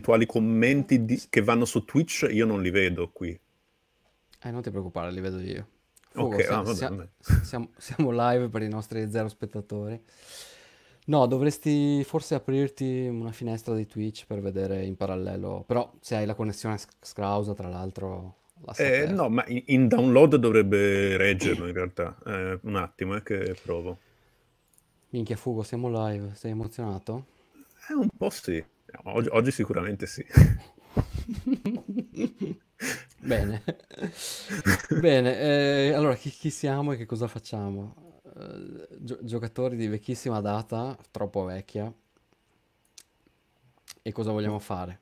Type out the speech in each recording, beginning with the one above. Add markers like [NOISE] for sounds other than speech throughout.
abituali commenti di... che vanno su Twitch io non li vedo qui. Eh, non ti preoccupare, li vedo io. Fugo, ok, siamo, ah, siamo, siamo, siamo live per i nostri zero spettatori. No, dovresti forse aprirti una finestra di Twitch per vedere in parallelo, però se hai la connessione scrausa, tra l'altro... La eh, no, ma in, download dovrebbe reggerlo in realtà. Eh, un attimo, eh, che provo. Minchia Fugo, siamo live, sei emozionato? Eh, un po' sì. No, oggi, oggi sicuramente sì. [LAUGHS] Bene, Bene eh, allora chi, chi, siamo e che cosa facciamo? Eh, gio- giocatori di vecchissima data, troppo vecchia, e cosa vogliamo fare?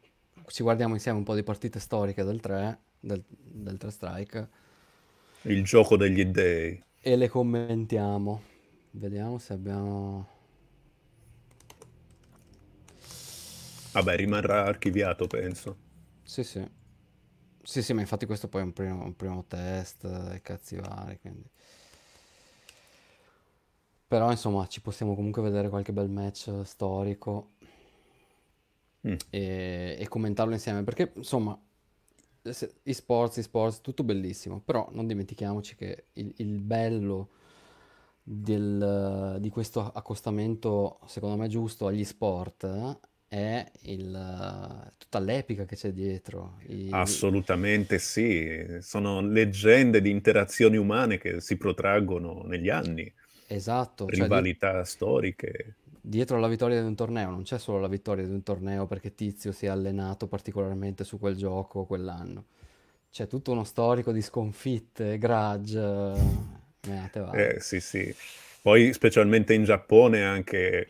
Ci guardiamo insieme un po' di partite storiche del 3, del, del 3 Strike. Il gioco degli dei. E le commentiamo. Vediamo se abbiamo... Vabbè, rimarrà archiviato, penso. Sì, sì. Sì, sì, ma infatti questo poi è un primo, un primo test e cazzi vari, quindi... Però, insomma, ci possiamo comunque vedere qualche bel match storico mm. e, e commentarlo insieme, perché, insomma, i sports, i sports, tutto bellissimo, però non dimentichiamoci che il, il bello del, di questo accostamento, secondo me giusto, agli sport eh, è il, eh, tutta l'epica che c'è dietro. I... Assolutamente sì, sono leggende di interazioni umane che si protraggono negli anni. Esatto. Cioè Rivalità cioè, storiche. Dietro alla vittoria di un torneo non c'è solo la vittoria di un torneo perché Tizio si è allenato particolarmente su quel gioco quell'anno. C'è tutto uno storico di sconfitte, grudge, eh, eh, te va. Eh sì sì. Poi specialmente in Giappone anche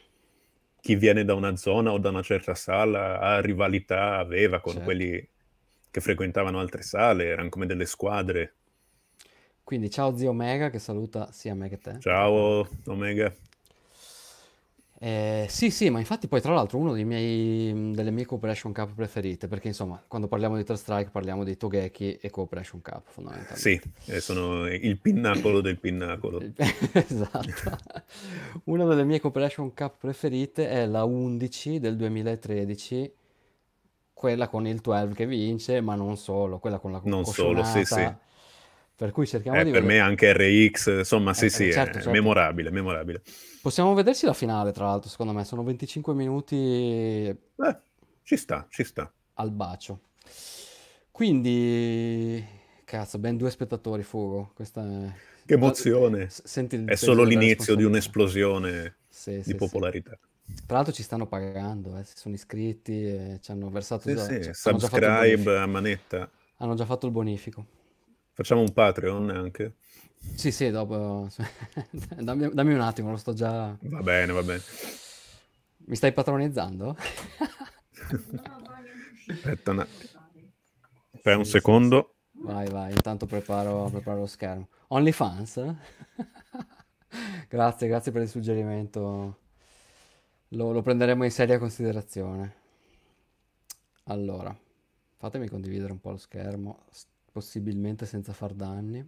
chi viene da una zona o da una certa sala ha rivalità, aveva con certo. quelli che frequentavano altre sale, erano come delle squadre. Quindi ciao zio Omega che saluta sia me che te. Ciao Omega. Eh, sì, sì, ma infatti poi tra l'altro una mm, delle mie Cooperation Cup preferite, perché insomma quando parliamo di Strike parliamo di Togeki e Cooperation Cup fondamentalmente. Sì, eh, sono il pinnacolo del pinnacolo. [LAUGHS] esatto. Una delle mie Cooperation Cup preferite è la 11 del 2013, quella con il 12 che vince, ma non solo, quella con la Non solo, sì, sì. Per cui cerchiamo eh, di... Per vedere. me anche RX, insomma, eh, sì, sì, certo, è certo. memorabile, memorabile. Possiamo vedersi la finale, tra l'altro, secondo me. Sono 25 minuti... Eh, ci sta, ci sta. Al bacio. Quindi, cazzo, ben due spettatori, fuoco Questa è... Che emozione. Senti il è solo l'inizio di un'esplosione sì, di sì, popolarità. Sì. Tra l'altro ci stanno pagando, eh. si sono iscritti, ci hanno versato... Sì, già, sì, subscribe già a manetta. Hanno già fatto il bonifico. Facciamo un Patreon anche? Sì, sì, dopo... [LAUGHS] dammi, dammi, un attimo, lo sto già... Va bene, va bene. Mi stai patronizzando? Aspetta un attimo. [LAUGHS] Fai sì, un secondo. Sì. Vai, vai, intanto preparo, preparo lo schermo. OnlyFans? [LAUGHS] grazie, grazie per il suggerimento. Lo, lo prenderemo in seria considerazione. Allora, fatemi condividere un po' lo schermo possibilmente senza far danni.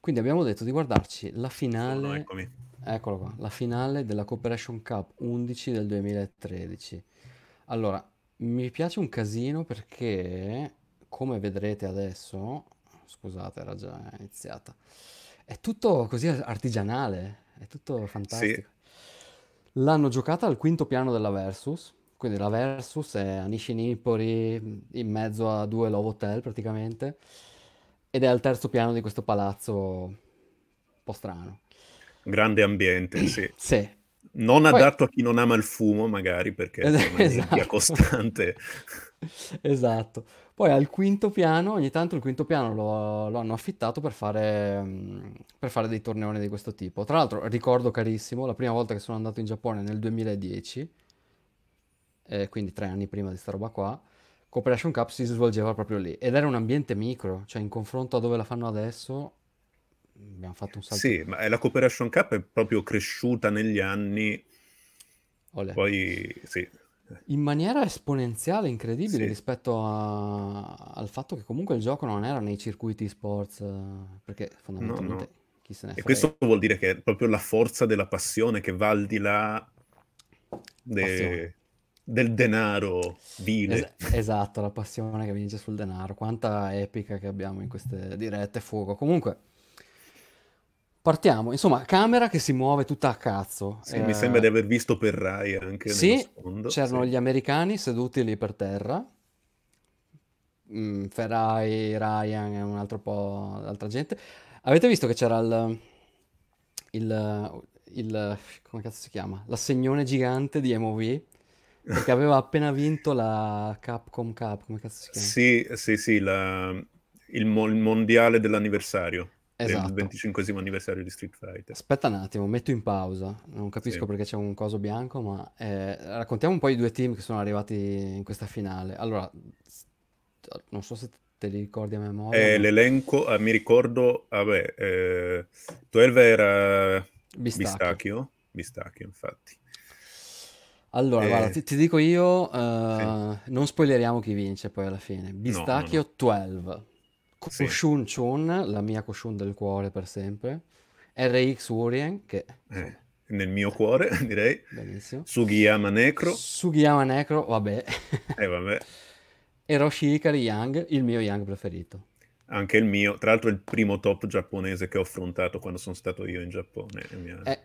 Quindi abbiamo detto di guardarci la finale. Eccolo qua, la finale della Cooperation Cup 11 del 2013. Allora, mi piace un casino perché, come vedrete adesso, scusate, era già iniziata, è tutto così artigianale, è tutto fantastico. Sì. L'hanno giocata al quinto piano della Versus, quindi la Versus è a Nishinipori mm, in mezzo a due Love Hotel praticamente, ed è al terzo piano di questo palazzo un po' strano. Grande ambiente, sì. [CLEARS THROAT] sì. Non Poi... adatto a chi non ama il fumo, magari, perché [LAUGHS] è una esatto. costante. [LAUGHS] esatto. Poi al quinto piano, ogni tanto il quinto piano lo, lo hanno affittato per fare, mm, per fare dei torneoni di questo tipo. Tra l'altro ricordo carissimo, la prima volta che sono andato in Giappone nel 2010 eh, quindi tre anni prima di sta roba qua, Cooperation Cup si svolgeva proprio lì ed era un ambiente micro, cioè in confronto a dove la fanno adesso abbiamo fatto un salto. Sì, ma la Cooperation Cup è proprio cresciuta negli anni. Olè. Poi sì. In maniera esponenziale, incredibile sì. rispetto a... al fatto che comunque il gioco non era nei circuiti sports, perché fondamentalmente no, no. chi se ne frega. E questo vuol dire che è proprio la forza della passione che va al di là de del denaro vile. Es- esatto, la passione che vince sul denaro. Quanta epica che abbiamo in queste dirette, fuoco. Comunque, partiamo. Insomma, camera che si muove tutta a cazzo. Sì, eh... mi sembra di aver visto per Rai anche. Sì, c'erano sì. gli americani seduti lì per terra. Mm, Ferrari, Ryan e un altro po' d'altra gente. Avete visto che c'era il, il, il come cazzo si chiama? L'assegnone gigante di MOV perché aveva appena vinto la Capcom Cup, come cazzo si chiama? Sì, sì, sì, la... il, mondiale dell'anniversario. Esatto. Del 25 anniversario di Street Fighter. Aspetta un attimo, metto in pausa. Non capisco sì. perché c'è un coso bianco, ma eh, raccontiamo un po' i due team che sono arrivati in questa finale. Allora, non so se te li ricordi a memoria. Eh, ma... L'elenco, ah, mi ricordo, vabbè, eh, 12 era Bistacchio. Bistacchio, infatti. Allora, eh, guarda, ti, ti, dico io, uh, sì. Eh, non spoileriamo chi vince poi alla fine. Bistacchio no, no, no. 12, Koshun sì. Chun, la mia Koshun del cuore per sempre, RX Warrior, che... Eh, nel mio cuore, [LAUGHS] direi. Benissimo. Sugiyama Necro. Sugiyama Necro, vabbè. [LAUGHS] Eh, vabbè. Eroshi Ikari Yang, il mio Young preferito. Anche il mio, tra l'altro è il primo top giapponese che ho affrontato quando sono stato io in Giappone. Mia... Eh,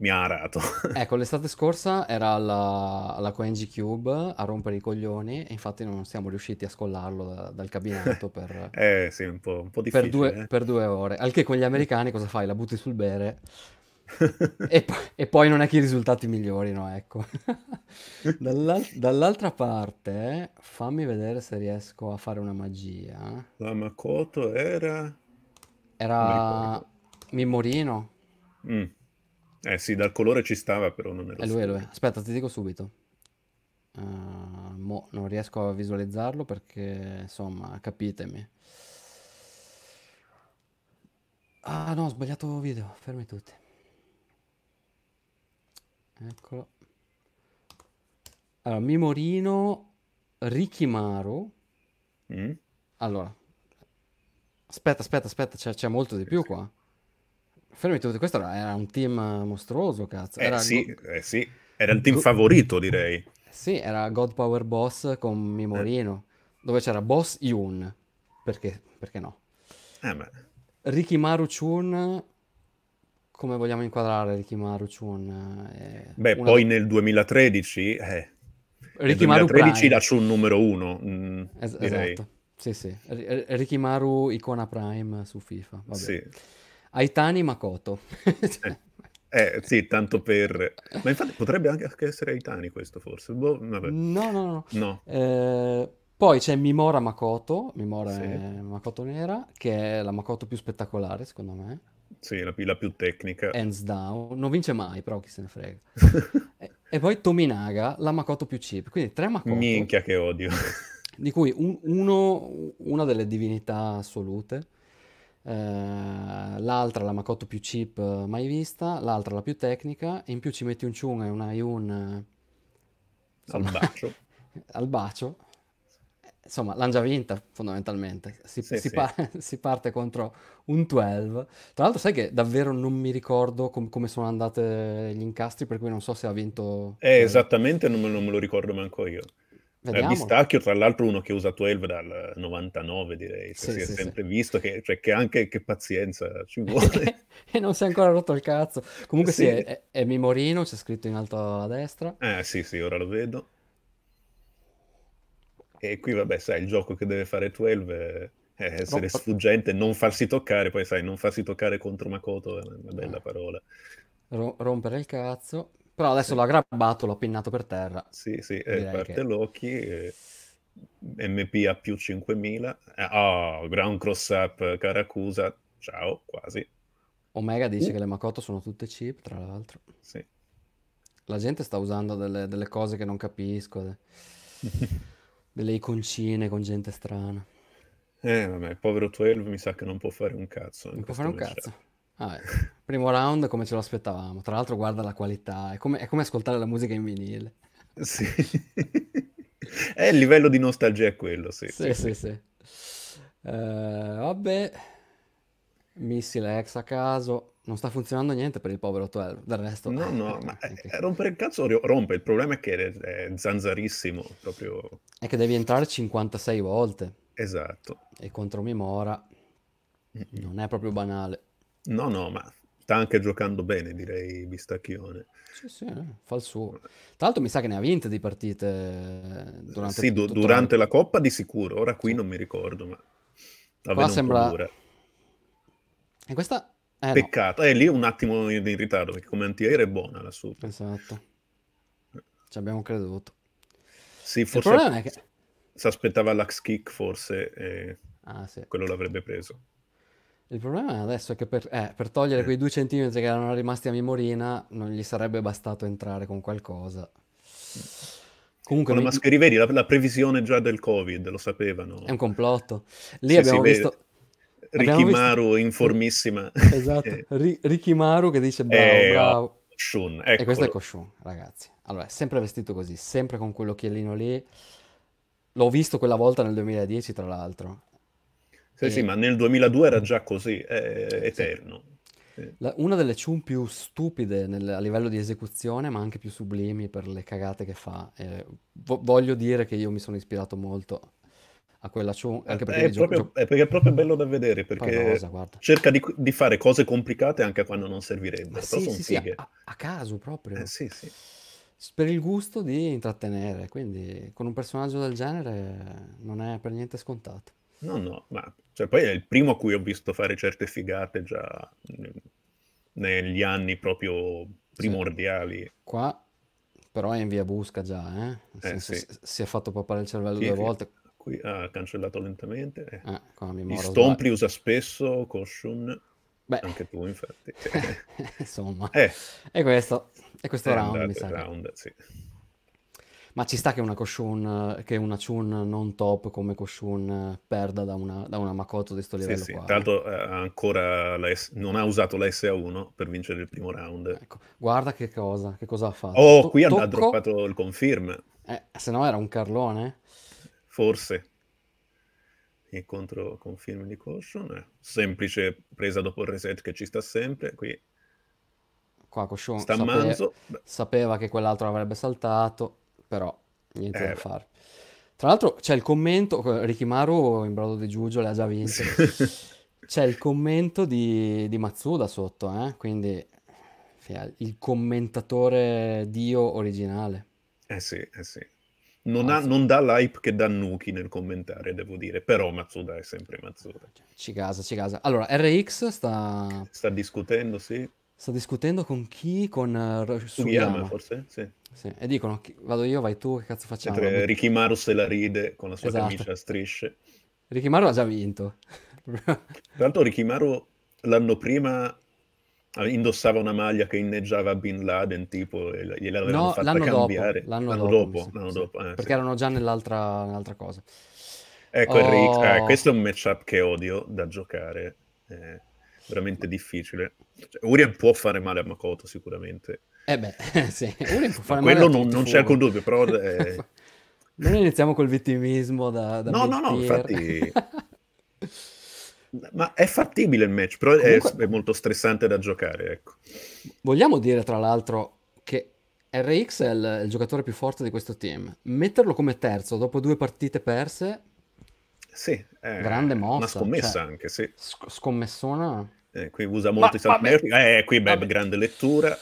mi ha arato. [LAUGHS] ecco, l'estate scorsa era alla, la Coenji Cube a rompere i coglioni e infatti non siamo riusciti a scollarlo da, eh, dal cabinetto [LAUGHS] per... eh sì, un po', un po per, due, eh. per due, ore. Al che con gli americani cosa fai? La butti sul bere [LAUGHS] e, e, poi non è che i risultati migliorino, ecco. Dall'al- dall'altra parte, fammi vedere se riesco a fare una magia. La Makoto era... Era... Mimorino. Mm. Eh sì, dal colore ci stava, però non è era. È lui, è lui. Aspetta, ti dico subito. Uh, mo, non riesco a visualizzarlo perché, insomma, capitemi. Ah no, ho sbagliato video, fermi tutti. Eccolo. Allora, Mimorino, Rikimaru. Mm? Allora, aspetta, aspetta, aspetta, c'è, c'è molto di più qua. Fermi tutti, questo era un team eh, mostruoso, cazzo. Eh, era sì, go- eh sì, era il team go- favorito, direi. Sì, era God Power Boss con Mimorino, eh. dove c'era Boss Yun, perché, perché no? Eh beh. Rikimaru Chun, come vogliamo inquadrare Rikimaru Chun? Eh, beh, una... poi nel 2013, eh, Rikimaru nel 2013 Prime. la Chun numero uno, mh, mm, es- Esatto, sì sì, R- Rikimaru icona Prime su FIFA, vabbè. Sì. Aitani Makoto. eh, eh, sì, tanto per... Ma infatti potrebbe anche essere Aitani questo forse. Boh, no, no, no. no. Eh, poi c'è Mimora Makoto, Mimora sì. Makoto Nera, che è la Makoto più spettacolare secondo me. Sì, la più, la più tecnica. Hands down. Non vince mai, però chi se ne frega. [LAUGHS] e, e, poi Tominaga, la Makoto più cheap. Quindi tre Makoto. Minchia che odio. di cui un, uno, una delle divinità assolute eh, l'altra la Makoto più cheap eh, mai vista, l'altra la più tecnica, e in più ci metti un Chun e un Ayun eh, al bacio. [LAUGHS] al bacio. Insomma, l'hanno già vinta fondamentalmente. Si, sì, si, sì. Pa- [LAUGHS] si, parte contro un 12. Tra l'altro, sai che davvero non mi ricordo com- come sono andate gli incastri, per cui non so se ha vinto. Eh, esattamente non me, non me lo ricordo manco io. Eh, Vediamo. Bistacchio, tra l'altro, uno che usa 12 dal 99, direi. Cioè, sì, si sì, è sempre sì. visto che, cioè, che, anche che pazienza ci [LAUGHS] vuole. e non si è ancora rotto il cazzo. Comunque, sì, è, è, Mimorino, c'è scritto in alto a destra. Eh, sì, sì, ora lo vedo. E qui, vabbè, sai, il gioco che deve fare 12 è essere Troppo... sfuggente, non farsi toccare. Poi, sai, non farsi toccare contro Makoto è una bella ah. parola. Ro- rompere il cazzo. Però adesso sì. l'ha grabbato, l'ho pinnato per terra. Sì, sì, e parte che... Loki, eh, MP a più 5000. Eh, oh, ground cross up Caracusa, ciao, quasi. Omega dice uh. che le Makoto sono tutte chip, tra l'altro. Sì. La gente sta usando delle, delle cose che non capisco, de... [LAUGHS] delle iconcine con gente strana. Eh, vabbè, povero 12 mi sa che non può fare un cazzo. Non può fare un cazzo. Ah, eh. primo round come ce lo aspettavamo. Tra l'altro, guarda la qualità, è come, è come ascoltare la musica in vinile. Sì. è il livello di nostalgia quello, sì. Sì, sì, sì. sì. Eh, vabbè, missile ex a caso. Non sta funzionando niente per il povero 12, del resto... No, no, eh, ma anche. Eh, rompere il cazzo rompe, il problema è che è zanzarissimo, proprio... È che devi entrare 56 volte. Esatto. E contro Mimora mm-hmm. non è proprio banale. No, no, ma sta anche giocando bene, direi Bistacchione. Sì, sì, eh, fa il suo. Tra l'altro mi sa che ne ha vinte di partite eh, durante, sì, du- durante la... Coppa di sicuro, ora qui sì. non mi ricordo, ma qua sembra... Paura. E questa... Eh, Peccato, no. è eh, lì un attimo in ritardo, perché come antiaereo è buona lassù. Esatto, eh. ci abbiamo creduto. Sì, forse... Il problema è che... Si aspettava l'ax kick, forse, eh, ah, sì. quello l'avrebbe preso. Il problema adesso è che per, eh, per togliere quei due centimetri che erano rimasti a Mimorina non gli sarebbe bastato entrare con qualcosa. Comunque, con mi... maschere, vedi la, la, previsione già del Covid, lo sapevano. È un complotto. Lì sì, abbiamo visto... Rikimaru visto... informissima. [LAUGHS] Esatto, [LAUGHS] Rikimaru che dice bravo, eh, bravo. Shun, e questo è ecco. Koshun, ragazzi. Allora, sempre vestito così, sempre con quell'occhiellino lì. L'ho visto quella volta nel 2010, tra l'altro. Sì, e... sì, ma nel 2002 era mm. già così, è eterno. Sì. La, una delle cium più stupide nel, a livello di esecuzione, ma anche più sublimi per le cagate che fa. Eh, vo- voglio dire che io mi sono ispirato molto a quella cium, anche perché è, gio- proprio, gio- è, perché è proprio bello da vedere, perché cosa, cerca di, di, fare cose complicate anche quando non servirebbe. Sì, sì, sì, a, a, caso proprio. Eh, sì, sì per il gusto di intrattenere, quindi con un personaggio del genere non è per niente scontato. No, no, ma cioè, poi è il primo a cui ho visto fare certe figate già mm, negli anni proprio primordiali. Sì. Qua però è in via busca già, eh? eh senso, sì. si è fatto papare il cervello sì, due volte. Qui ha ah, cancellato lentamente. Eh, ah, usa spesso Koshun. Beh. Anche tu, infatti. [LAUGHS] Insomma, [LAUGHS] eh. è questo, è questo è round, mi sa. Round, sì ma ci sta che una Koshun, che una Chun non top come Koshun eh, perda da una, da una Makoto di sto livello sì, sì. Tra l'altro eh. Eh, ancora la S- non ha usato la SA1 per vincere il primo round. Ecco, guarda che cosa, che cosa ha fatto. Oh, qui tocco... ha droppato il confirm. Eh, se no era un carlone. Forse. Incontro confirm di Koshun, semplice presa dopo il reset che ci sta sempre, qui... Qua Koshun sapeva, sapeva che quell'altro avrebbe saltato però niente eh, da fare. Tra l'altro c'è il commento, Rikimaru in brodo di Giugio l'ha già vinto, [LAUGHS] c'è il commento di, di Matsuda sotto, eh? quindi il commentatore dio originale. Eh sì, eh sì. Non, ha, non, dà l'hype che dà Nuki nel commentare, devo dire, però Matsuda è sempre Matsuda. Ci casa, ci casa. Allora, RX sta... Sta discutendo, sì. Sto discutendo con chi? Con uh, Sugiyama, forse? Sì. sì. E dicono, vado io, vai tu, che cazzo facciamo? Mentre Rikimaru se la ride con la sua esatto. camicia a strisce. Rikimaru ha già vinto. Tra l'altro Rikimaru l'anno prima ah, indossava una maglia che inneggiava Bin Laden, tipo, e gliel'avevano no, fatta cambiare. Dopo, l'anno, l'anno dopo, dopo, l'anno sì, dopo. Eh, perché erano già nell'altra, nell'altra cosa. Ecco, eh, oh... Enrico, eh, questo è un matchup che odio da giocare. Eh veramente difficile. Cioè, Urien può fare male a Makoto sicuramente. Eh beh, [LAUGHS] sì. Urien può fare Ma male quello a non, non c'è alcun dubbio, però... È... Eh, [LAUGHS] non iniziamo col vittimismo da... da no, no, no, infatti... [LAUGHS] Ma è fattibile il match, però Comunque... è, è, molto stressante da giocare, ecco. Vogliamo dire, tra l'altro, che RX è il, il giocatore più forte di questo team. Metterlo come terzo dopo due partite perse sì, grande mossa. Una scommessa cioè, anche, sì. Sc- scommessona eh, qui usa molto ma, i salti magnifici. Eh, qui beh, grande lettura,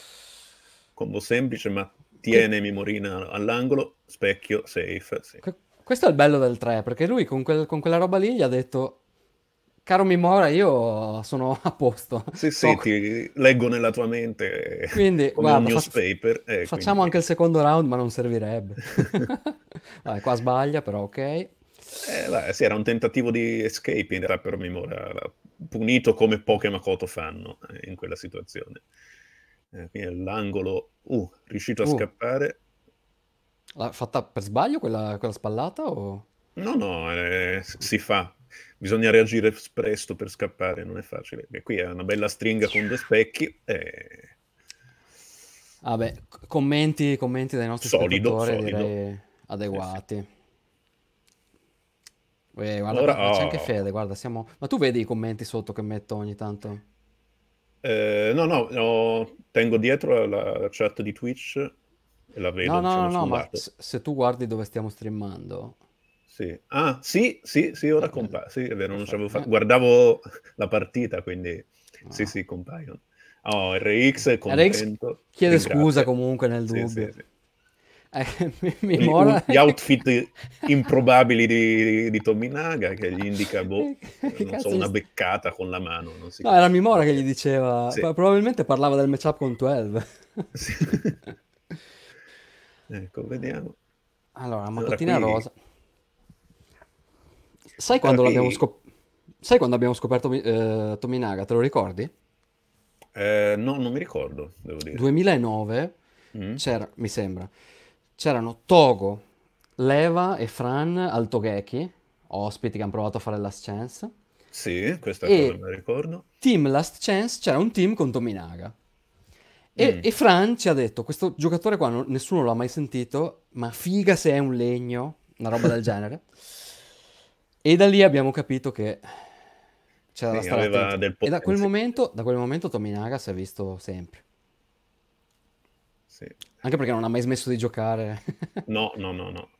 combo semplice, ma tiene Mimorina all'angolo, specchio, safe. Sì. Questo è il bello del 3, perché lui con, quel, con quella roba lì gli ha detto caro Mimora, io sono [LAUGHS] a posto. Sì, sì, ti leggo nella tua mente quindi, guarda, newspaper. Fac... Eh, facciamo quindi... anche il secondo round, ma non servirebbe. [LAUGHS] Vabbè, qua sbaglia, però ok. Eh, beh, sì, era un tentativo di escaping, era per Mimora punito come poche Makoto fanno eh, in quella situazione. Eh, quindi l'angolo, uh, riuscito a uh. scappare. L'ha fatta per sbaglio quella, quella spallata? O... No, no, eh, si fa. Bisogna reagire presto per scappare, non è facile. E qui è una bella stringa con due specchi. E... Vabbè, ah, commenti, commenti dai nostri solido, solido. adeguati. Eh sì. Eh, guarda, Ora, c'è anche oh. Fede, guarda, siamo... Ma tu vedi i commenti sotto che metto ogni tanto? Eh, no, no, no, tengo dietro la, la chat di Twitch e la vedo. No, no, no, no ma se tu guardi dove stiamo streamando... Sì. Ah, sì, sì, sì, ora compaiono. Sì, è vero, non ci avevo fatto. Guardavo la partita, quindi... Ah. Sì, sì, compaiono. Oh, RX è contento. RX chiede scusa comunque nel dubbio. Sì, sì, sì. Eh, [LAUGHS] Mimora... gli outfit improbabili di, di, di Tominaga che gli indica boh, [LAUGHS] so, una beccata con la mano. Si... No, era Mimora che gli diceva, sì. probabilmente parlava del matchup con 12. [LAUGHS] Sì. ecco, vediamo. Allora, mattina allora, qui... rosa. Sai quando, allora, l'abbiamo scop... Sai quando abbiamo scoperto eh, Tominaga? Te lo ricordi? Eh, no, non mi ricordo, devo dire. 2009 mm. c'era, mi sembra c'erano Togo, Leva e Fran al Togheki, ospiti che hanno provato a fare Last Chance. Sì, questa è cosa me la ricordo. Team Last Chance, c'era un team con Tominaga. E, mm. e Fran ci ha detto, questo giocatore qua non, nessuno l'ha mai sentito, ma figa se è un legno, una roba del [LAUGHS] genere. E da lì abbiamo capito che c'era Quindi da stare E da quel, momento, da quel momento Tominaga si è visto sempre. Sì. Anche perché non ha mai smesso di giocare. [LAUGHS] no, no, no, no.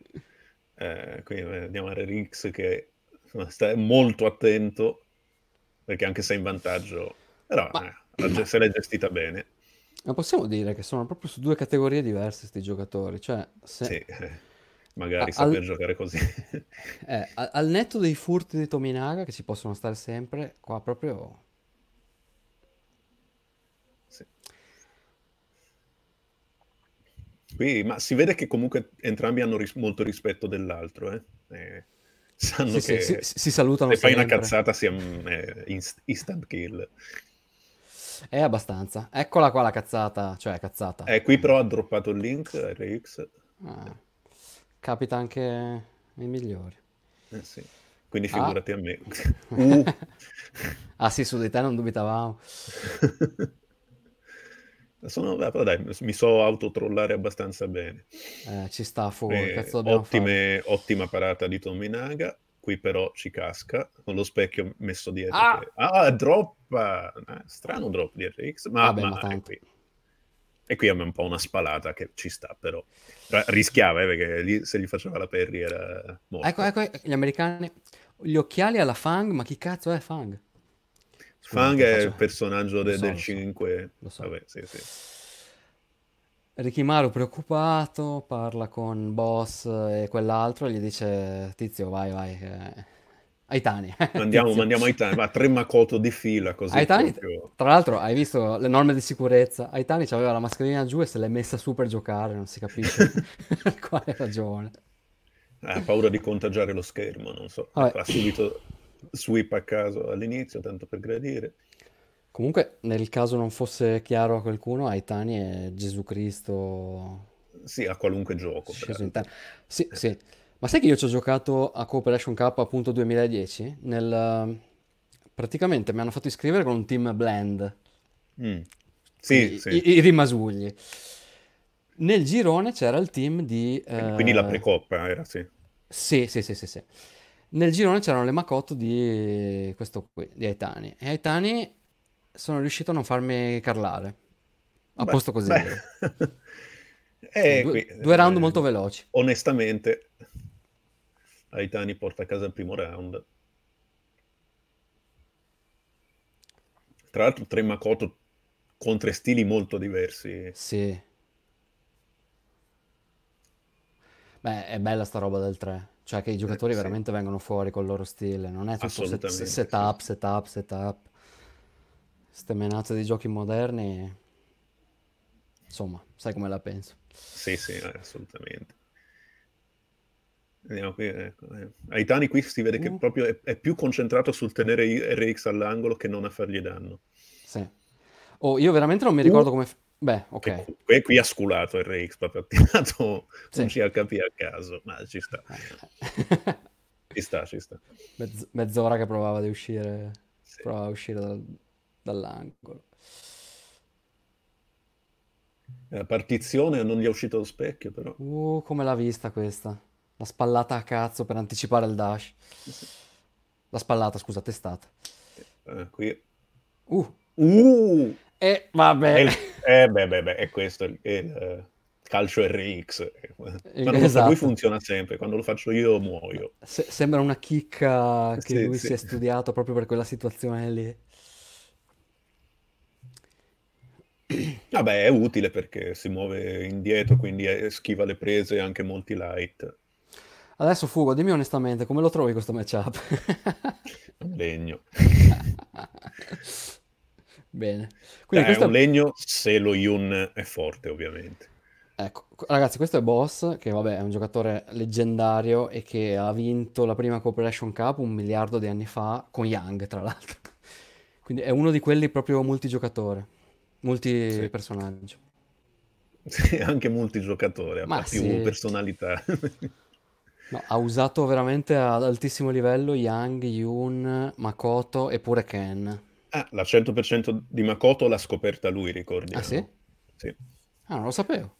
Eh, quindi eh, andiamo a Rerix che sta molto attento perché anche se è in vantaggio, però ma, eh, ma... se l'è gestita bene. Ma possiamo dire che sono proprio su due categorie diverse questi giocatori, cioè se... Sì, eh, magari a, saper al... giocare così. eh, al netto dei furti di Tominaga, che ci possono stare sempre, qua proprio Quindi, ma si vede che comunque entrambi hanno ris- molto rispetto dell'altro, eh? Eh, sanno sì, che sì, si, si, salutano se fai sempre. una cazzata sia mm, eh, instant kill. È abbastanza. Eccola qua la cazzata, cioè cazzata. Eh, qui però ha droppato il link, RX. Ah, capita anche nei migliori. Eh sì. Quindi ah. figurati ah. a me. [LAUGHS] uh. ah sì, su di te non dubitavamo. [LAUGHS] Sono, però dai, mi so autotrollare abbastanza bene. Eh, ci sta, fuori, eh, ottime, Ottima parata di Tominaga, qui però ci casca con lo specchio messo dietro. Ah, ah droppa! Eh, strano drop di RX, ma, Vabbè, ma, ma qui. E qui abbiamo un po' una spalata che ci sta, però rischiava, eh, perché gli, se gli faceva la perry era morto. Ecco, ecco, gli americani, gli occhiali alla Fang, ma chi cazzo è Fang? Fang è il personaggio de- so, del 5. Lo so. Vabbè, sì, sì. Rikimaru preoccupato, parla con Boss e quell'altro gli dice tizio vai vai, eh... Aitani. [LAUGHS] Mandiamo, mandiamo Aitani, ma tre Makoto di fila così. Aitani, tra l'altro hai visto le norme di sicurezza, Aitani aveva la mascherina giù e se l'è messa su per giocare, non si capisce per [LAUGHS] [LAUGHS] quale ragione. Ha paura di contagiare lo schermo, non so, ha subito sweep a caso all'inizio, tanto per gradire. Comunque, nel caso non fosse chiaro a qualcuno, Aitani è Gesù Cristo. Sì, a qualunque gioco. Sì, sì. Ma sai che io ci ho giocato a Cooperation Cup appunto 2010? Nel... Praticamente mi hanno fatto iscrivere con un team blend. Mm. Sì, sì. I, I, rimasugli. Nel girone c'era il team di... Quindi eh... la precoppa era, sì. Sì, sì, sì, sì. sì. Nel girone c'erano le Makoto di questo qui, di Aitani. E Aitani sono riuscito a non farmi carlare. A beh, posto così. [LAUGHS] eh, cioè, due, qui, due, round eh, molto veloci. Onestamente, Aitani porta a casa il primo round. Tra l'altro, tre Makoto con tre stili molto diversi. Sì. Beh, è bella sta roba del 3. Cioè che i eh, giocatori eh, veramente vengono fuori col loro stile, non è tutto set, set up, set up, set up. Queste menate di giochi moderni, insomma, sai come la penso. Sì, sì, eh, assolutamente. Andiamo qui, ecco. Eh. Aitani qui si vede che mm. proprio è, è, più concentrato sul tenere RX all'angolo che non a fargli danno. Sì. Oh, io veramente non mi ricordo uh. come... Beh, ok. Comunque, qui ha sculato RX, proprio ha tirato [LAUGHS] un sì. CHP a caso, ma ci sta. Eh, eh. ci sta, ci sta. Mezz- mezz'ora che provava di uscire, sì. provava a uscire dal, dall'angolo. La partizione non gli è uscito lo specchio, però. Uh, come l'ha vista questa. La spallata a cazzo per anticipare il dash. [LAUGHS] La spallata, scusa, testata. Eh, qui... Uh! Uh! E eh, vabbè... [LAUGHS] Eh, beh, beh, beh, è questo il, il eh, calcio RX. Quando esatto. lui funziona sempre, quando lo faccio io muoio. Se- sembra una chicca che sì, lui sì. si è studiato proprio per quella situazione lì. Vabbè, è utile perché si muove indietro, quindi eh, schiva le prese e anche molti light. Adesso Fugo, dimmi onestamente, come lo trovi questo matchup? Legno. [LAUGHS] Bene. Quindi Dai, questo è un legno se lo Yun è forte, ovviamente. Ecco, ragazzi, questo è Boss, che vabbè è un giocatore leggendario e che ha vinto la prima Cooperation Cup un miliardo di anni fa con Yang, tra l'altro. [LAUGHS] Quindi è uno di quelli proprio multigiocatore, multipersonaggio. Sì. sì, anche multigiocatore, Ma ha sì. più personalità. [LAUGHS] No, ha usato veramente ad altissimo livello Yang, Yun, Makoto e pure Ken. Ah, la 100% di Makoto l'ha scoperta lui, ricordi? Ah sì? Sì. Ah, non lo sapevo.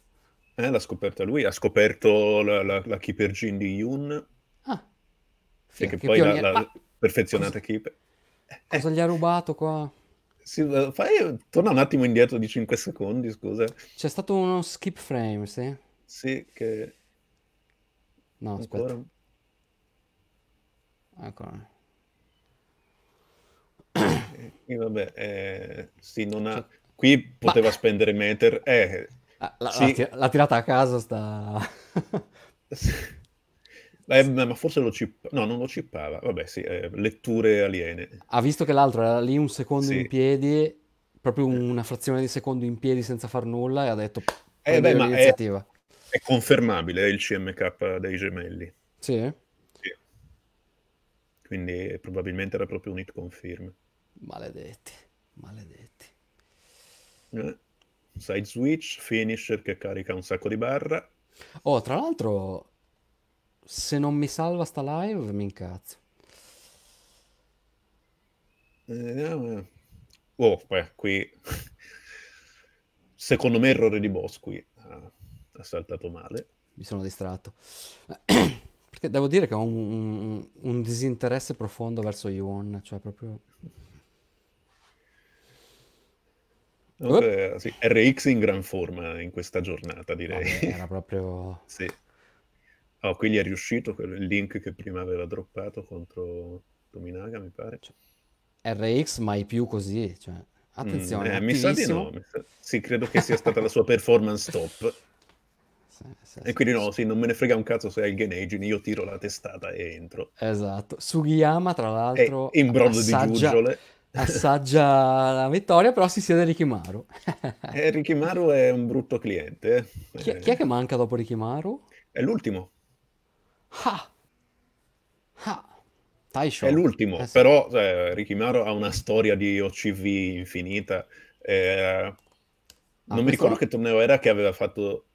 Eh, l'ha scoperta lui, ha scoperto la, la, la Keeper Gin di Yun. Ah. Sì, e che, che poi l'ha, l'ha ah. perfezionata cosa, Keeper. Eh. Cosa gli ha rubato qua? Sì, fai, torna un attimo indietro di 5 secondi, scusa. C'è stato uno skip frame, sì? Sì, che... No, aspetta. Ancora... Ancora. Eh, vabbè, eh, sì, non ha... Cioè, qui poteva Ma... spendere meter. Eh, ah, la, sì. la, la, tirata a casa sta... Eh, ma forse lo cippava. No, non lo cippava. Vabbè, sì, eh, letture aliene. Ha visto che l'altro era lì un secondo sì. in piedi, proprio eh. una frazione di secondo in piedi senza far nulla, e ha detto... Eh beh, ma è, è, confermabile eh, il CMK dei gemelli. Sì. sì. Quindi eh, probabilmente era proprio un hit confirm. Maledetti, maledetti. Eh, side switch, finisher che carica un sacco di barra. Oh, tra l'altro, se non mi salva sta live, mi incazzo. Eh, ah, oh, beh, qui... [LAUGHS] Secondo me errore di boss qui. Ha, saltato male. Mi sono distratto. [CLEARS THROAT] Perché devo dire che ho un, un, un disinteresse profondo verso Yuan, cioè proprio... sì, RX in gran forma in questa giornata, direi. Vabbè, era [LAUGHS] proprio... sì. Oh, qui è riuscito quel link che prima aveva droppato contro Dominaga, mi pare. Cioè, RX mai più così, cioè... Attenzione, mm, eh, mi sa di no. Sa... Sì, credo che sia stata la sua performance top. [LAUGHS] Sì, sì, e quindi no, sì, non me ne frega un cazzo se hai il Genagin, io tiro la testata e entro. Esatto. Sugiyama, tra l'altro... E in bronzo di giuggiole assaggia la vittoria, però si siede Rikimaru. [LAUGHS] eh, Rikimaru è un brutto cliente. Eh. Chi, chi, è che manca dopo Rikimaru? È l'ultimo. Ha! Ha! Taisho. È l'ultimo, eh, sì. però eh, cioè, Rikimaru ha una storia di OCV infinita. Eh, non ah, mi ricordo che torneo era che aveva fatto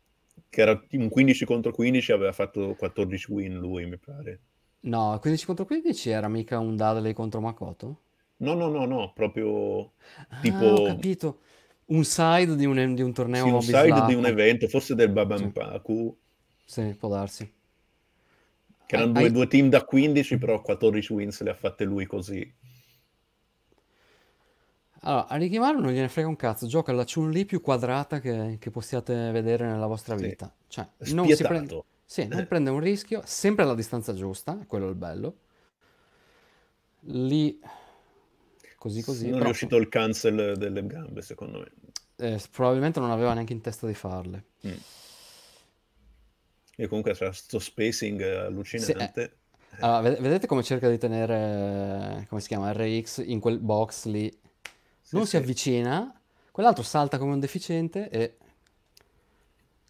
che era un 15 contro 15 aveva fatto 14 win lui mi pare no 15 contro 15 era mica un Dudley contro Makoto No, no, no, no, proprio Ah, ho capito. Un side di un, di un torneo sì, un side di un evento, forse del Sì, Babanpaku, sì, può darsi. che Hai, erano due, hai- due team da 15, però 14 wins le ha fatte lui così. Allora, a Rikimaru non gliene frega un cazzo, gioca la Chun-Li più quadrata che, che possiate vedere nella vostra Sì. vita. Cioè, non si prende... Sì, non eh. prende un rischio, sempre alla distanza giusta, quello è il bello. Lì così così. Non è riuscito il cancel delle gambe, secondo me. Eh, probabilmente non aveva neanche in testa di farle. Mm. E comunque c'era questo spacing allucinante. Sì, eh. Allora, vedete come cerca di tenere, come si chiama, RX in quel box lì. Sì, non sì. si avvicina, quell'altro salta come un deficiente e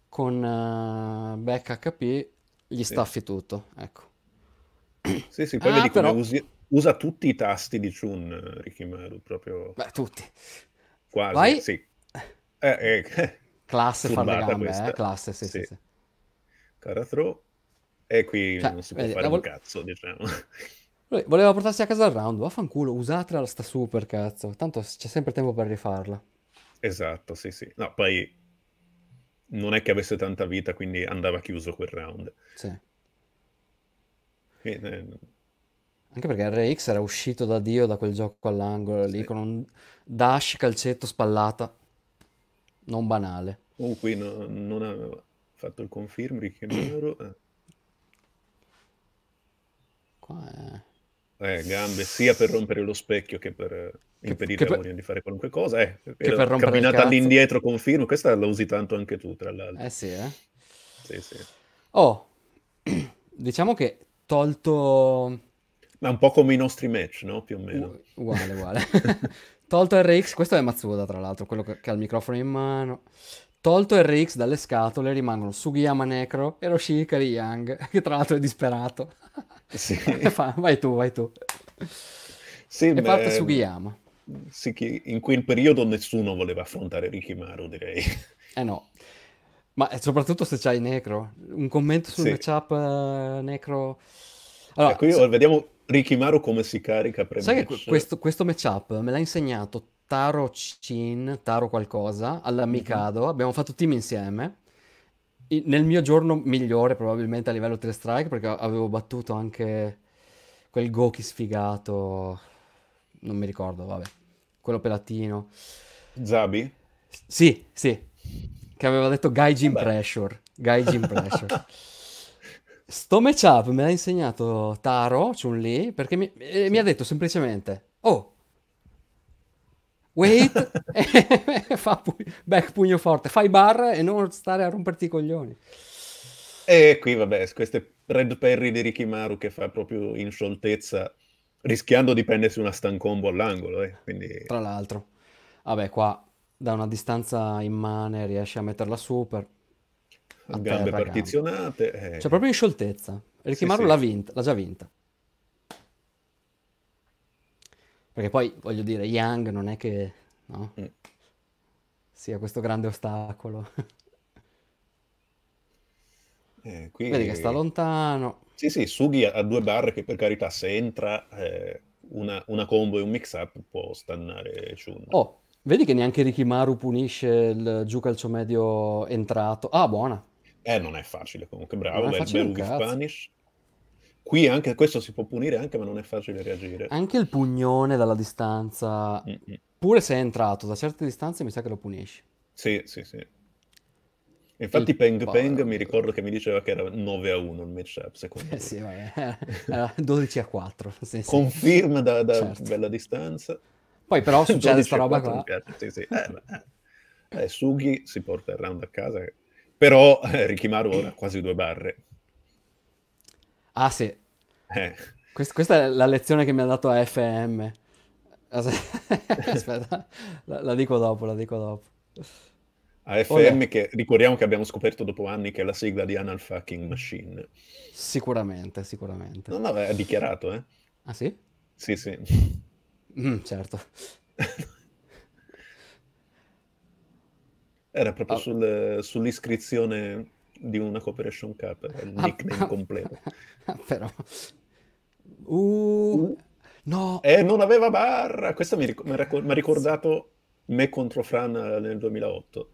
con uh, back HP gli staffi tutto, ecco. Sì, sì, [CLEARS THROAT] poi ah, vedi però... come usi usa tutti i tasti di Chun Rikimaru proprio Beh, tutti quasi Vai. sì eh, eh. [LAUGHS] classe fa le gambe eh? classe sì, sì. sì, sì. cara throw e qui cioè, non si può vedi, fare vo- un cazzo diciamo [LAUGHS] voleva portarsi a casa il round vaffanculo usatela sta super cazzo tanto c'è sempre tempo per rifarla esatto sì sì no poi non è che avesse tanta vita quindi andava chiuso quel round sì e, eh, anche perché RX era uscito da Dio da quel gioco all'angolo lì sì. con un dash, calcetto, spallata. Non banale. Oh, qui no, non aveva fatto il confirm, che numero. Eh. Qua è... Eh, gambe sia per rompere lo specchio che per eh, che, impedire che per... di fare qualunque cosa. Eh, che per rompere camminata all'indietro confirmo, questa la usi tanto anche tu, tra l'altro. Eh sì, eh. Sì, sì. Oh, [CLEARS THROAT] diciamo che tolto ma un po' come i nostri match, no? Più o meno. U- uguale, uguale. [LAUGHS] Tolto RX, questo è Matsuda tra l'altro, quello che ha il microfono in mano. Tolto RX dalle scatole rimangono Sugiyama Necro e Roshikari Young, [LAUGHS] che tra l'altro è disperato. Sì. [LAUGHS] Fa, vai tu, vai tu. Sì, e beh, parte Sugiyama. Sì, in quel periodo nessuno voleva affrontare Rikimaru, direi. Eh no. Ma eh, soprattutto se c'hai Necro. Un commento sul sì. matchup uh, Necro... Allora, ecco, io, se... vediamo Rikimaru come si carica pre Sai che questo, questo matchup me l'ha insegnato Taro Chin, Taro qualcosa, alla Mikado, mm-hmm. abbiamo fatto team insieme. I, nel mio giorno migliore probabilmente a livello 3 strike perché avevo battuto anche quel Goki sfigato, non mi ricordo, vabbè, quello pelatino. Zabi? sì, sì, che aveva detto Gaijin vabbè. Pressure, Gaijin [LAUGHS] Pressure. Sto matchup me l'ha insegnato Taro Chun Li perché mi, eh, mi ha detto semplicemente: Oh, wait, e [LAUGHS] [LAUGHS] fa pu- back pugno forte, fai bar e non stare a romperti i coglioni. E qui, vabbè, queste red perry di Rikimaru che fa proprio in scioltezza, rischiando di prendersi una stun combo all'angolo. Eh, quindi... Tra l'altro, vabbè, qua da una distanza immane riesce a metterla super. A gambe terra, partizionate. Gambe. Eh. Cioè proprio in scioltezza. Richiamarlo sì, sì. L'ha, vinta, l'ha già vinta. Perché poi, voglio dire, Yang non è che... No? Mm. Sia questo grande ostacolo. [LAUGHS] Eh, qui... Vedi che sta lontano. Sì, sì, Sughi ha due barre che per carità se entra eh, una, una, combo e un mix up può stannare Chun. Oh, Vedi che neanche Rikimaru punisce il giù calcio medio entrato. Ah, buona. Eh, non è facile comunque, bravo, è bel, bel Spanish. Qui anche questo si può punire anche, ma non è facile reagire. Anche il pugnone dalla distanza, Mm-mm. pure se è entrato, da certe distanze mi sa che lo punisci. Sì, sì, sì. Infatti il... Peng Peng mi ricordo che mi diceva che era 9 a 1 il matchup, secondo me. Eh, sì, vabbè, [LAUGHS] era 12 a 4. Sì, Conferma da, da certo. bella distanza. Poi però [LAUGHS] succede questa roba qua. Sì, sì. Eh, eh, Sughi si porta il round a casa, però eh, Rikimaru ora quasi due barre. Ah sì. Eh. Quest- questa è la lezione che mi ha dato FM. [LAUGHS] Aspetta, la-, la dico dopo, la dico dopo. AFM oh, yeah. che ricordiamo che abbiamo scoperto dopo anni che è la sigla di Anal Fucking Machine. Sicuramente, sicuramente. No, no, è dichiarato, eh. Ah sì? Sì, sì. Mm, certo. [LAUGHS] Era proprio ah. sul, sull'iscrizione di una Cooperation Cup, eh, il ah, nickname ah. completo. [LAUGHS] però... Uh, uh. No! E eh, non aveva barra! Questo mi, mi, raccol- ha ricordato me contro Fran eh, nel 2008.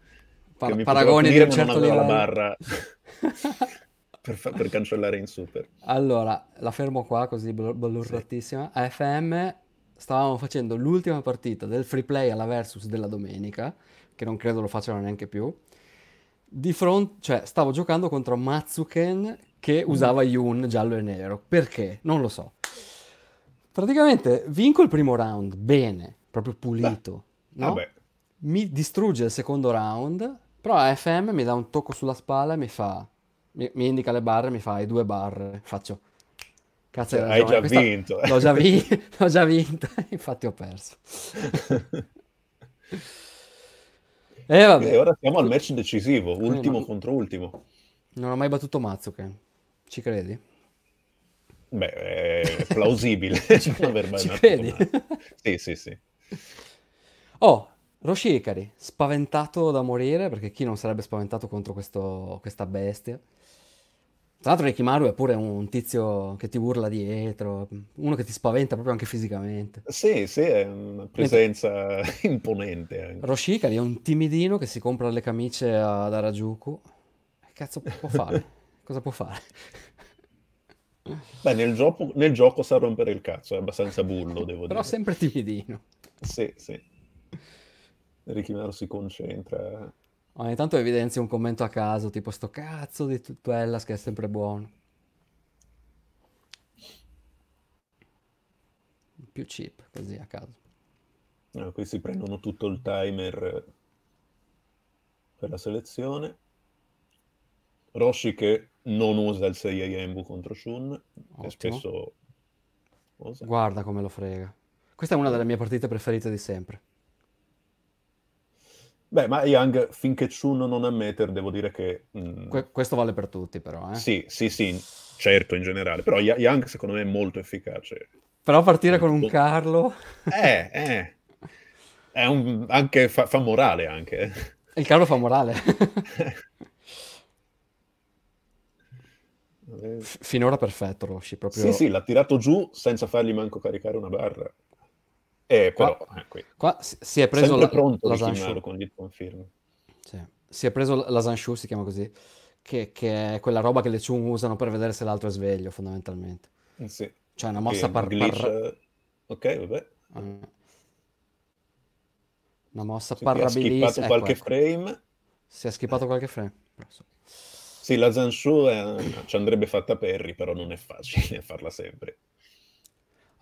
Pa- mi paragone di un certo non aveva la barra [LAUGHS] per, fa- per, cancellare in super. Allora, la fermo qua così bl- blurratissima. Sì. AFM stavamo facendo l'ultima partita del free play alla versus della domenica, che non credo lo facciano neanche più. Di fronte, cioè, stavo giocando contro Matsuken che mm. usava Yun giallo e nero. Perché? Non lo so. Praticamente vinco il primo round bene, proprio pulito. Beh, no? Mi distrugge il secondo round, però la FM mi dà un tocco sulla spalla e mi fa. Mi, mi indica le barre, mi fa i due barre. Faccio Cazzo, cioè, hai già Questa... vinto. L'ho già, vi... [LAUGHS] L'ho già vinta, [LAUGHS] infatti ho perso. [LAUGHS] e eh, vabbè. Beh, ora siamo al match decisivo, eh, ultimo non... contro ultimo. Non ho mai battuto Mazzuke, ci credi? Beh, è plausibile. ci credi? Ci credi? sì, sì, sì. Oh, Roshikari, spaventato da morire, perché chi non sarebbe spaventato contro questo... questa bestia? Tra l'altro Rikimaru è pure un tizio che ti urla dietro, uno che ti spaventa proprio anche fisicamente. Sì, sì, è una presenza Mentre... [LAUGHS] imponente. Anche. Roshikari è un timidino che si compra le camicie ad Arajuku. Che cazzo può fare? [LAUGHS] Cosa può fare? Beh, nel gioco, nel gioco, sa rompere il cazzo, è abbastanza bullo, [LAUGHS] devo Però dire. Però sempre timidino. Sì, sì. Rikimaru si concentra Ogni tanto evidenzi un commento a caso, tipo sto cazzo di Tutellas che è sempre buono. Più cheap, così a caso. Ah, qui si prendono tutto il timer per la selezione. Roshi che non usa il 6 Yembu contro Shun, Ottimo. che spesso usa. Guarda come lo frega. Questa è una delle mie partite preferite di sempre. Beh, ma Young, finché Chun non ammetter, devo dire che... Mh... Mm, que- questo vale per tutti, però, eh? Sì, sì, sì, certo, in generale. Però Young, secondo me, è molto efficace. Però partire con un Carlo... Eh, eh. È un... anche fa, fa morale, anche. Eh. Il Carlo fa morale. [LAUGHS] F- finora perfetto Roshi, proprio... Sì, sì, l'ha tirato giù senza fargli manco caricare una barra. Eh, però, qua, eh, qua eh, si è preso la, pronto la Sancho. Con il confermo. Sì. Si è preso la Sancho, si chiama così, che, che, è quella roba che le Chung usano per vedere se l'altro è sveglio, fondamentalmente. Eh, sì. Cioè una mossa okay, par... Glitch, par... Eh, ok, vabbè. Una mossa sì, parrabilissima. Si è skippato ecco, qualche ecco. frame. Si è skippato qualche frame. Sì, la Zanshu è... ci andrebbe fatta Perry, però non è facile farla sempre.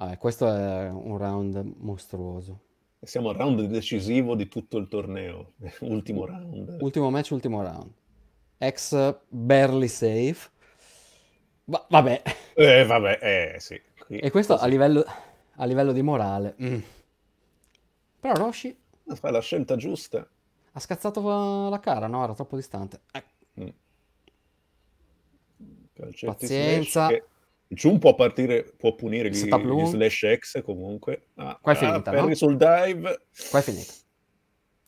Vabbè, questo è un round mostruoso. Siamo al round decisivo di tutto il torneo, [LAUGHS] ultimo round. Ultimo match, ultimo round. Ex barely safe. Va- vabbè. Eh, vabbè, eh, sì. Qui, e questo a livello, a livello di morale. Mm. Però Roshi... Ah, fa la scelta giusta. Ha scazzato eh, la cara, no? Era troppo distante. Eh. Mm. Pazienza. Che Jun può partire, può punire gli, gli slash X comunque. Ah, Qua è ah, finita, ah, no? sul dive. Qua è finita.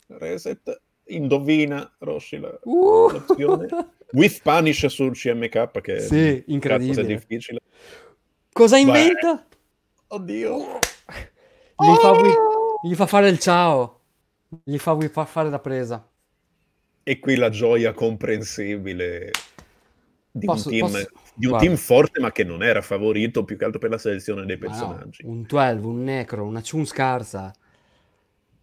Reset. Indovina, Roshi, la, uh! l'opzione. [LAUGHS] With Punish sul CMK, che sì, incredibile. è difficile. Cosa inventa? Beh. Oddio. Oh! Gli, fa wi- gli, fa fare il ciao. Gli fa wi- fare la presa. E qui la gioia comprensibile di posso, un, team, posso... di un team, forte ma che non era favorito più che altro per la selezione dei personaggi. No, un 12, un Necro, una Chun scarsa.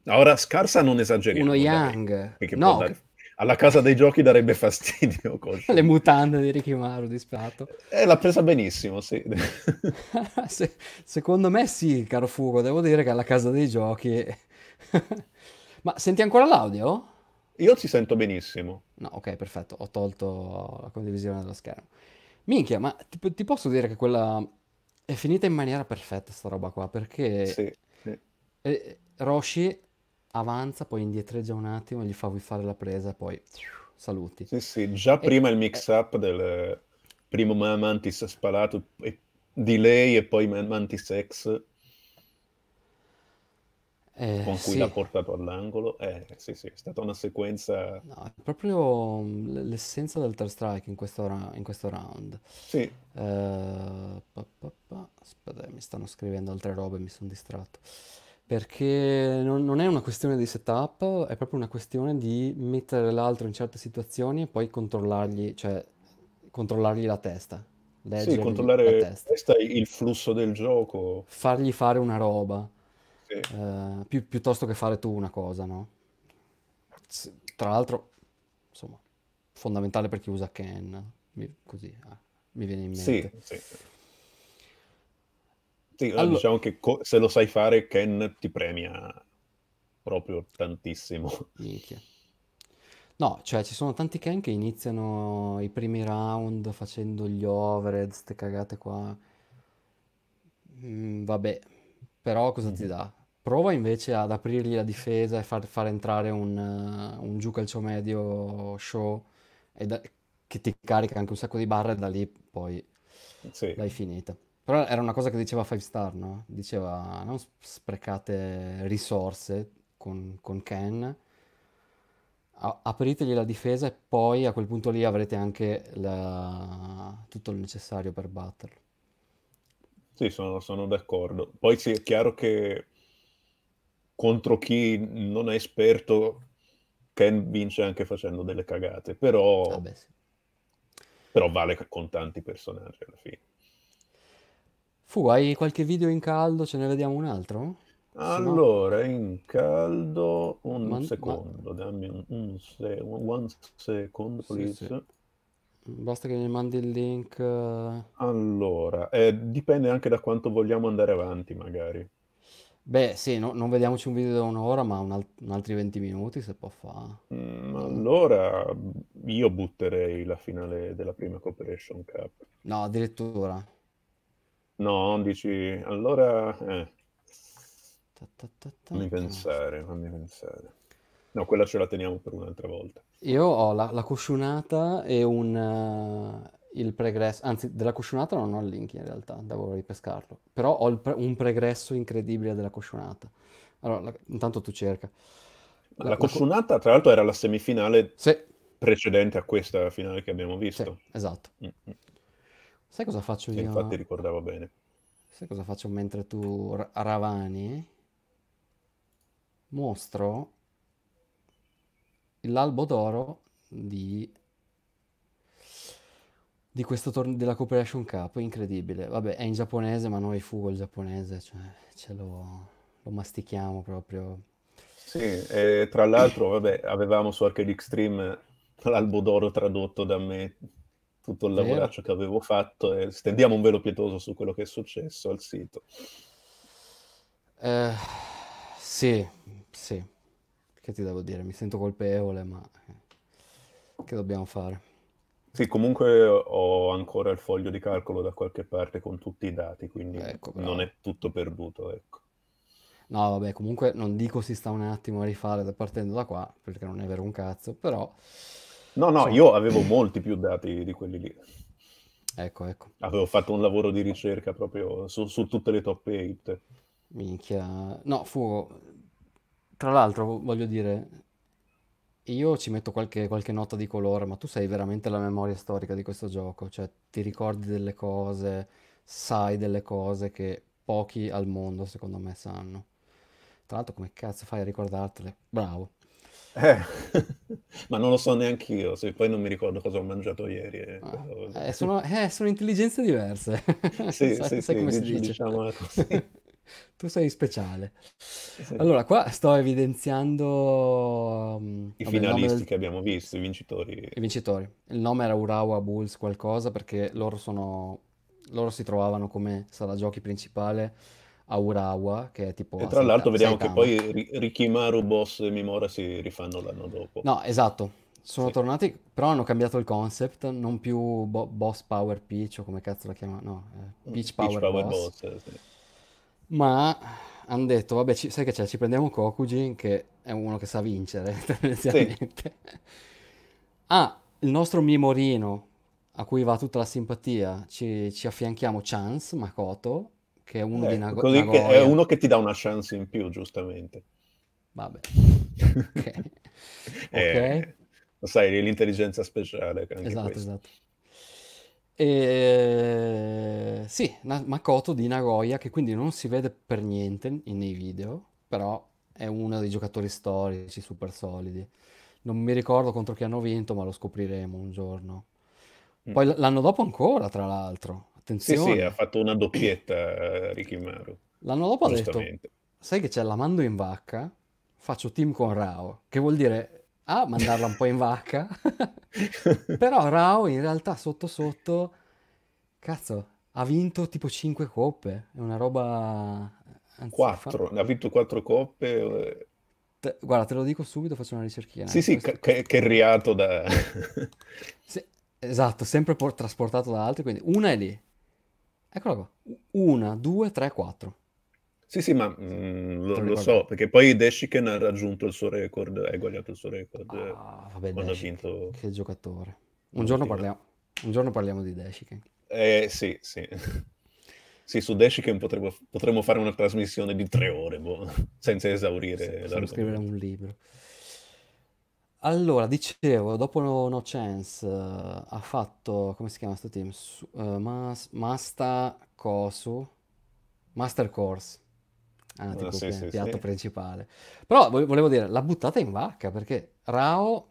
Ora scarsa non esageriamo. Uno Young. Dai, no, dare... Alla casa dei giochi darebbe fastidio. [LAUGHS] Le mutande di Rikimaru, disperato. Eh, l'ha presa benissimo, sì. [LAUGHS] Se, secondo me sì, caro Fugo, devo dire che alla casa dei giochi... [LAUGHS] ma senti ancora l'audio? Io ti sento benissimo. No, ok, perfetto, ho tolto la condivisione dello schermo. Minchia, ma ti, ti posso dire che quella è finita in maniera perfetta sta roba qua, perché Sì, sì. Roshi avanza, poi indietreggia un attimo, gli fa fare la presa, poi saluti. Sì, sì, già E- prima il eh mix-up del primo Ma- Mantis spalato e- di lei e poi Ma- Mantis X eh, con cui sì. l'ha portato all'angolo. Eh, sì, sì, è stata una sequenza... No, è proprio mm, l'essenza del third strike in questo, ra- in questo round. Sì. Eh, pa, pa, pa. Aspetta, mi stanno scrivendo altre robe, mi sono distratto. Perché non, non, è una questione di setup, è proprio una questione di mettere l'altro in certe situazioni e poi controllargli, cioè, controllargli la testa. sì, controllare la testa. è il flusso del gioco. Fargli fare una roba. Eh, pi- piuttosto che fare tu una cosa, no? S- tra l'altro, insomma, fondamentale per chi usa Ken, mi, così ah, mi viene in mente. Sì, sì. sì eh, allora... diciamo che co- se lo sai fare Ken ti premia proprio tantissimo. Minchia. No, cioè ci sono tanti Ken che iniziano i primi round facendo gli overhead, ste cagate qua. Mm, vabbè, però cosa ti dà? Prova invece ad aprirgli la difesa e far, far entrare un, uh, un giù calcio medio show da, che ti carica anche un sacco di barre e da lì poi sì. l'hai finita. Però era una cosa che diceva Five Star, no? Diceva non sprecate risorse con, con Ken, a- apritegli la difesa e poi a quel punto lì avrete anche la... tutto il necessario per batterlo. Sì, sono, sono d'accordo. Poi sì, è chiaro che contro chi non è esperto, Ken vince anche facendo delle cagate, però, ah sì. però vale con tanti personaggi alla fine. Fu, hai qualche video in caldo? Ce ne vediamo un altro? Allora, in caldo, un Man... secondo, Ma... dammi un, un se... one second, please. Sì, sì. Basta che mi mandi il link. Eh. Allora, eh, dipende anche da quanto vogliamo andare avanti, magari. Beh, sì, no, non vediamoci un video da un'ora, ma un, alt- un altri 20 minuti se può fare. Mm, allora io butterei la finale della prima Cooperation Cup. No, addirittura. No, dici, allora... Eh. fammi pensare, fammi pensare. No, quella ce la teniamo per un'altra volta. Io ho la, la cosciunata e un... Uh il pregresso, anzi della cuscionata non ho il link in realtà, devo ripescarlo, però ho pre- un pregresso incredibile della cuscionata. Allora, la, intanto tu cerca. La, la coscionata, tra l'altro, era la semifinale sì. precedente a questa finale che abbiamo visto. Sì, esatto. Mm-hmm. Sai cosa faccio io? Infatti ricordavo bene. Sai cosa faccio mentre tu r- ravani? Mostro l'albo d'oro di di questo torneo della Cooperation Cup, incredibile. Vabbè, è in giapponese, ma noi fugo il giapponese, cioè ce lo, lo mastichiamo proprio. Sì, e tra l'altro, vabbè, avevamo su Arcade Extreme l'albo d'oro tradotto da me tutto il lavoraccio che avevo fatto e stendiamo un velo pietoso su quello che è successo al sito. Eh, sì, sì. Che ti devo dire? Mi sento colpevole, ma eh, che dobbiamo fare? Sì, comunque ho ancora il foglio di calcolo da qualche parte con tutti i dati, quindi ecco, non è tutto perduto, ecco. No, vabbè, comunque non dico si sta un attimo a rifare da partendo da qua, perché non è vero un cazzo, però... No, no, so... io avevo molti più dati di quelli lì. Ecco, ecco. Avevo fatto un lavoro di ricerca proprio su, su tutte le top 8. Minchia. No, fu... Tra l'altro, voglio dire, io ci metto qualche, qualche nota di colore, ma tu sei veramente la memoria storica di questo gioco, cioè ti ricordi delle cose, sai delle cose che pochi al mondo secondo me sanno. Tra l'altro come cazzo fai a ricordartele? Bravo. Eh, [LAUGHS] ma non lo so neanche io, se poi non mi ricordo cosa ho mangiato ieri. Eh, ah. eh, sono, eh, sono, intelligenze diverse. Sì, [LAUGHS] sai, sì, sai sì, come si dice. Diciamo così tu sei speciale. Allora, qua sto evidenziando... Mm, I vabbè, finalisti del- che abbiamo visto, i vincitori. i vincitori. Il nome era Urawa Bulls qualcosa perché loro sono... loro si trovavano come sala giochi principale a Urawa, che è tipo E tra Saita- l'altro vediamo che poi Rikimaru, Boss e Mimora si rifanno l'anno dopo. No, esatto. Sono Sì. tornati, però hanno cambiato il concept, non più bo- Boss Power Peach o come cazzo la chiamano, no, eh, mm, Peach Power Boss. Boss, eh, sì ma hanno detto, vabbè, ci, sai che c'è, ci prendiamo Kokujin che è uno che sa vincere [LAUGHS] tendenzialmente. Sì. ah, il nostro Mimorino, a cui va tutta la simpatia, ci, ci affianchiamo Chance Makoto, che è uno eh, di Nago- così ecco, Nagoya. Che è uno che ti dà una chance in più, giustamente. Vabbè. [LAUGHS] ok. Eh, okay. Lo sai, l'intelligenza speciale. esatto, questo. esatto. E... Eh, sì, Makoto di Nagoya, che quindi non si vede per niente nei video, però è uno dei giocatori storici super solidi. Non mi ricordo contro chi hanno vinto, ma lo scopriremo un giorno. Mm. Poi mm. l'anno dopo ancora, tra l'altro. Attenzione. Sì, sì, ha fatto una doppietta eh, Ricky Maru. L'anno dopo ha detto, sai che c'è la mando in vacca, faccio team con Rao, che vuol dire a, mandarla un po' in vacca, [LAUGHS] però Rao in realtà sotto sotto, cazzo, ha vinto tipo 5 coppe, è una roba... Anzi, 4, fa... ha vinto 4 coppe. Eh. Te... Guarda, te lo dico subito, faccio una ricerchina. Sì, sì, questo... che, che riato da... [LAUGHS] Se... Esatto, sempre por- trasportato da altri, quindi una è lì. Eccola qua. Una, due, tre, quattro. Sì, sì, ma mh, mhmm, lo, lo so, perché poi Deshiken ha raggiunto il suo record, ha guagliato il suo record eh, ah, vabbè, quando Dashiken, ha vinto... Che giocatore. Un giorno, parliamo, un giorno parliamo di Deshiken. Eh, sì, sì. sì, su Deshiken potremmo, potremmo fare una trasmissione di tre ore, boh, senza esaurire. Sì, scrivere un libro. Allora, dicevo, dopo No Chance uh, ha fatto, come si chiama questo team? Su, uh, mas, Masta Kosu, Master Course. Ah, tipo sì, sì, piatto sì. principale. Però volevo dire, l'ha buttata in vacca perché Rao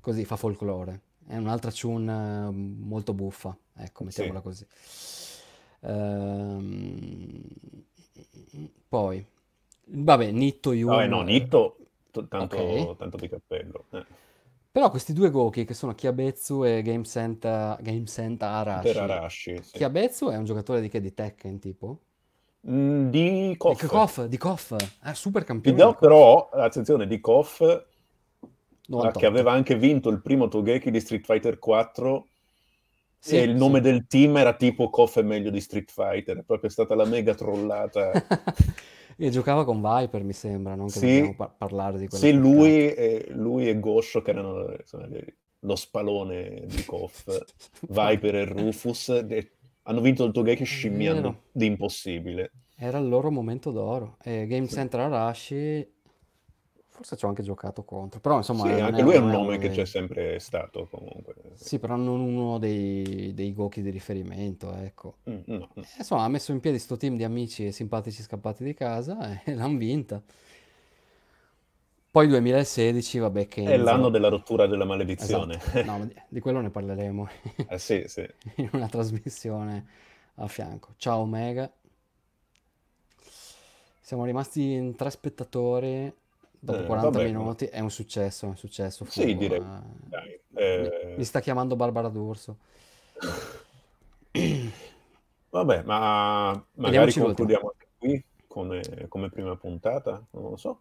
così fa folklore. È un'altra chun ehm, molto buffa, ecco, mettiamola così. Ehm... Poi, vabbè, Nitto Yun... Vabbè, no, Nitto, t- tanto, okay. tanto, di cappello. Eh. Però questi due Goki, che sono Chiabezzu e Game Senta, Game Senta Arashi. Per Arashi, sì. Chiabezzu è un giocatore di che? Di Tekken, tipo? Mm, di Koff. Di Koff, eh, super campione. Ti do però, attenzione, di Koff, che aveva anche vinto il primo Togeki di Street Fighter 4, sì, e il nome del team era tipo Koff è meglio di Street Fighter, è proprio stata la mega trollata. e [LAUGHS] giocava con Viper, mi sembra, non che sì, par- parlare di Sì, lui e, lui e, Gosho, che erano insomma, lo spalone di Koff, [LAUGHS] Viper e Rufus, hanno vinto il tuo Togeki scimmiando di impossibile. Era il loro momento d'oro. E Game sì. Center Arashi, forse ci ho anche giocato contro. Però insomma... Sì, anche lui è un nome dei... che c'è sempre stato comunque. Sì, però non uno dei, dei Goki di riferimento, ecco. Mm, no, no. Eh, insomma, ha messo in piedi questo team di amici e simpatici scappati di casa [LAUGHS] e l'hanno vinta. Poi 2016, vabbè, che... È l'anno della rottura della maledizione. Esatto. No, di, quello ne parleremo. [LAUGHS] Eh sì, sì. [LAUGHS] In una trasmissione a fianco. Ciao Omega. Siamo rimasti in tre spettatori dopo eh, 40 vabbè, minuti. È un successo, è un successo. Fu, sì, direi. Eh. Dai, eh... mi, mi sta chiamando Barbara D'Urso. [COUGHS] Vabbè, ma magari concludiamo l'ultimo. qui come, come prima puntata, non lo so.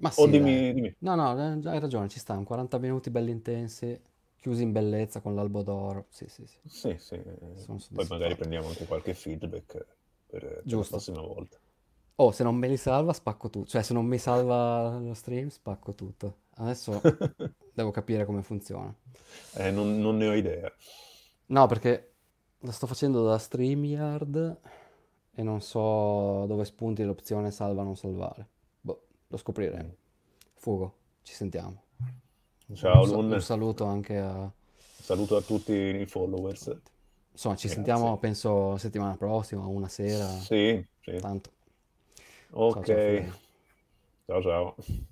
Ma sì, o dimmi, dimmi. No, no, eh, hai ragione, ci stanno 40 minuti belli intensi, chiusi in bellezza con l'albo d'oro. Sì, sì, sì. sì, sì. Eh, poi magari prendiamo anche qualche feedback per cioè, Giusto. la prossima volta. Oh, se non me li salva, spacco tutto. Cioè, se non mi salva lo stream, spacco tutto. Adesso [LAUGHS] devo capire come funziona. Eh, non, non, ne ho idea. No, perché lo sto facendo da StreamYard e non so dove spunti l'opzione salva o non salvare lo scopriremo. Mm. Fugo, ci sentiamo. Ciao, un, un saluto anche a... Saluto a tutti i followers. Insomma, ci Grazie. sentiamo penso settimana prossima, una sera. Sì, sì. Tanto. Ok. ciao. ciao. ciao.